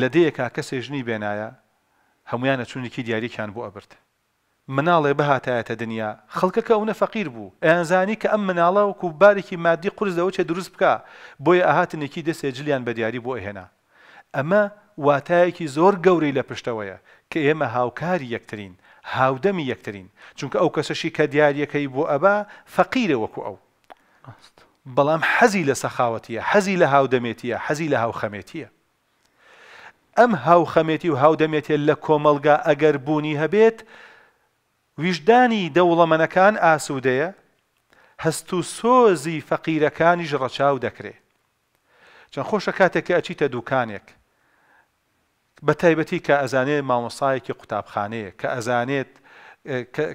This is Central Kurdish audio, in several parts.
لە دەیەکا کەسێ ژنی بێنایە هەمویانە چوونێکی دیاریکیان بۆ ئەبرد مناڵێ بەهاتایەتە دنیا خەڵکەکە ئەوە فەقیر بوو ئەیانزانی کە ئەم مناڵە وکو بارێکی مادی قرسەوە چێ دروست بکە بۆیە ئاهاتنێکی دەسێ جلیان بە دیاری بۆ ئەهێنا ئەمە واتایەکی زۆر گەورەی لە پشتەوەیە کە ئێمە هاوکاری یەکترین هاودەمی یەکترین چونکە ئەو کەسەشی کە دیاریەکەی بۆ ئەبا فەقیرە وەکو ئەو بەڵام حەزی لە سەخاوەتیە حەزی لە هاودەمێتیە حەزی لە هاوخەمێتیە ئەم هاوخەمێتی و هاودەمێتێت لە کۆمەلگا ئەگەر بوونی هەبێت ویژدانی دەوڵەمەنەکان ئاسوودەیە هەست و سۆزی فەقیرەکانیش ڕەچاو دەکرێت چەند خۆشە کاتێک کە ئەچیتە دوکانێک بە تایبەتی کە ئەزانێت مامۆسایەکی قوتابخانەیە کە ئەزانێت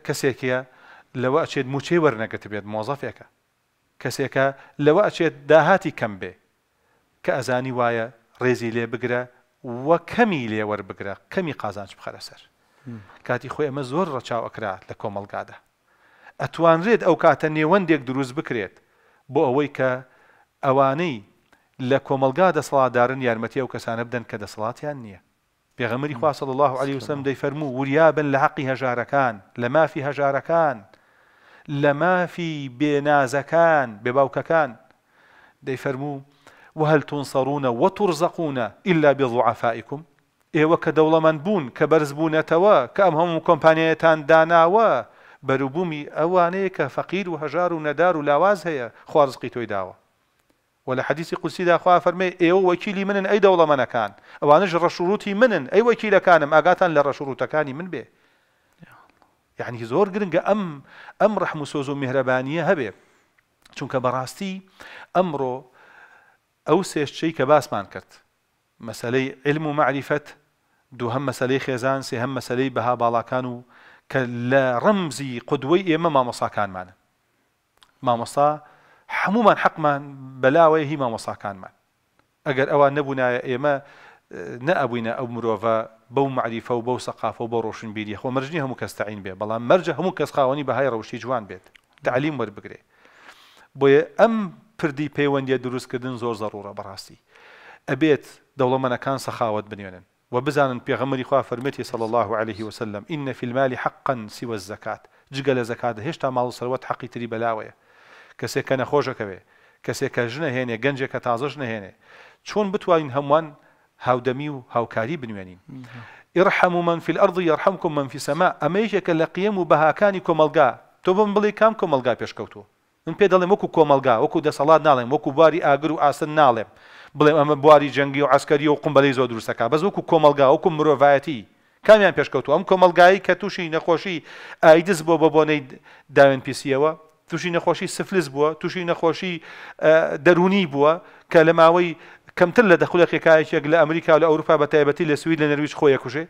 کەسێکە لەوە ئەچێت موچەی وەرنەگەت بێت مۆزەفێکە کەسێکە لەوە ئەچێت داهاتی کەم بێ کە ئەزانی وایە ڕێزی لێ بگرە وە کەمی لێوەەر بگرە کەمی قازانج بخەرە سەر کاتی خۆی ئەمە زۆر ڕەچاوەکرا لە کۆمەلگادا ئەتوانرێت ئەو کاتە نێوەندێک دروست بکرێت بۆ ئەوەی کە ئەوانەی لە کۆمەلگا دەسڵاتدارن یارمەتی ئەو کەسانە بدەن کە دەسڵاتیان نییە پێغەمەری خواصل الله علی وسم دەیفەرموو وریابن لە حەقی هەژارەکان لە مافی هەژارەکان لە مافی بێنازەکان بێباوکەکان دەیفەرموو وهل تنصرون وترزقون إلا بضعفائكم إيه وكدولة من بون کە بەرز بوونێتەوە کە داناوا هەموو أوانيك فقير بەروبوومی ئەوانەیە لاواز هي و هەژار و ولا حديث لاواز هەیە خوارزقی فرمي داوە إيه وكيلي لە اي دولة من كان ئێوە رشروتي منن اي دەوڵەمەنەکان ئەوانش اغاتا لرشروت ئەی من به يعني زور جرنج ام ام رحم سوزو مهربانيه هبه چونك براستي أمرو او سيش شيء كباس باسمان کرد مسألة علم ومعرفة دو هم مسألة خيزان و معریفەت دوو هەم مەسلەی خێزان سێ هەم مەسلەی بەها باڵاکان و کە لە ڕەمزی قدوەی ئێمە مامۆساکانمانە مامۆسا هەمومان حەقمان بەلاوەیە هی مامۆساکانمان ئەگەر ئەوان نەبوونایە ئێمە نەبووینە ئەو مرۆڤە بەو معریفە و بەو سەقافە و بە روشن بيدي مەرجنی مرجني کەستعین بێ بيه بلا هەموو کەس خاوەنی بهاي روشي جوان بيت بێت ور بقري بۆیە أم پردی پەیوەندیە دروستکردن زۆر زەڕورە بەڕاستی ئەبێت دەوڵەمەنەکان سەخاوت بنوێنن و بزانن پێغەمەری خوا فەرمەتی صلی الله عليه وسلم إن في المال حقا سوى الزكاة جگە لە زەکاتە هێشتا ماڵ و سەروەت حەقی تری بەلاوەیە کەسێک کە نەخۆشەکەوێ کەسێک کە ژنەهێنێ گەنجێک کە تازەش نەهێنێ چۆن بتوانین هەمووان هاودەمی و هاوکاری بنوێنین ئرحەم من في الأرض يرحمكم من في السماء ئەمەیشێکە لە قیم و بەهاکانی کۆمەلگا تۆ بم بڵێ کام کۆمەلگا پێشکەوتوە من پێ دەڵێم وەکو کۆمەلگا وەکو دەسەڵات ناڵێم وەکو بواری ئاگر و ئاسن ناڵێم بڵێم ئەمە بواری جەنگی و ئاسکاری و قمبەلی زۆر دروستەکە بەس وەکو کۆمەلگا وەکو مرۆڤایەتی کامیان پێشکەوتو ئەم کۆمەلگایی کە تووشی نەخۆشی ئایدس بۆ بە بۆنەی داوێن پیسیەوە تووشی نەخۆشی سفلس بووە تووشی نەخۆشی دەرونی بووە کە لە ماوەی کەمتر لە دەخولە خێکایەکێک لە ئەمریکا لە ئەوروپا بە تایبەتی لە سوید لە نەرویش خۆیە کوژێ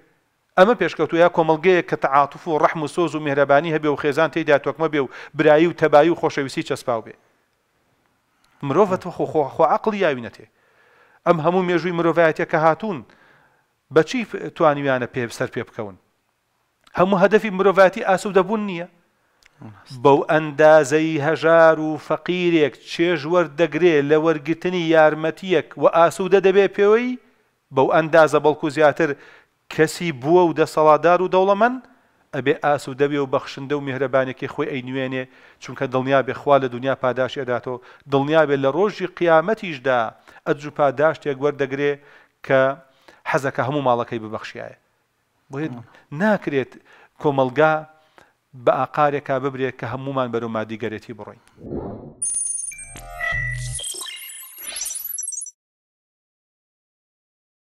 ئەمە پێشکەوتوە کۆمەلگەیە کە تعاتف و ڕحم و سۆز و میهرەبانی هەبێ و خێزان تێدا تۆکمە بێ و برایی و تەبایی و خۆشەویستی چەسپاو بێ مرۆڤەت خۆخۆ عقلی یاوینەتێ ئەم هەموو مێژووی مرۆڤایەتە کە هاتوون بەچی توانیوانە پێ سەر پێ بکەون هەموو هەدەفی مرۆڤەتی ئاسوودەبوون نییە بەو ئەندازەی هەژار و فەقیرێک چێژوەەر دەگرێ لە وەرگتنی یارمەتیەک و ئاسوودە دەبێ پێوەی بەو ئەندازە بەڵکو زیاتر کەسی بووە و دەسەڵادار و دەوڵەمەند ئەبێ ئاسوودەبی و بەخشندە و میهرەبانێکی خۆی ئەینوێنێ چونکە دڵنیا بێخوا لە دنیا پاداش ئەداتەوە دڵنیا بێت لە ڕۆژی قیامەتیشدا ئەجو پاداشتێک وەردەگرێ کە حەزەکە هەموو ماڵەکەی ببەخشیایە بۆیت ناکرێت کۆمەلگا بە ئاقارێکا ببرێت کە هەمومان بەرەو مادیگەرێتی بڕۆین.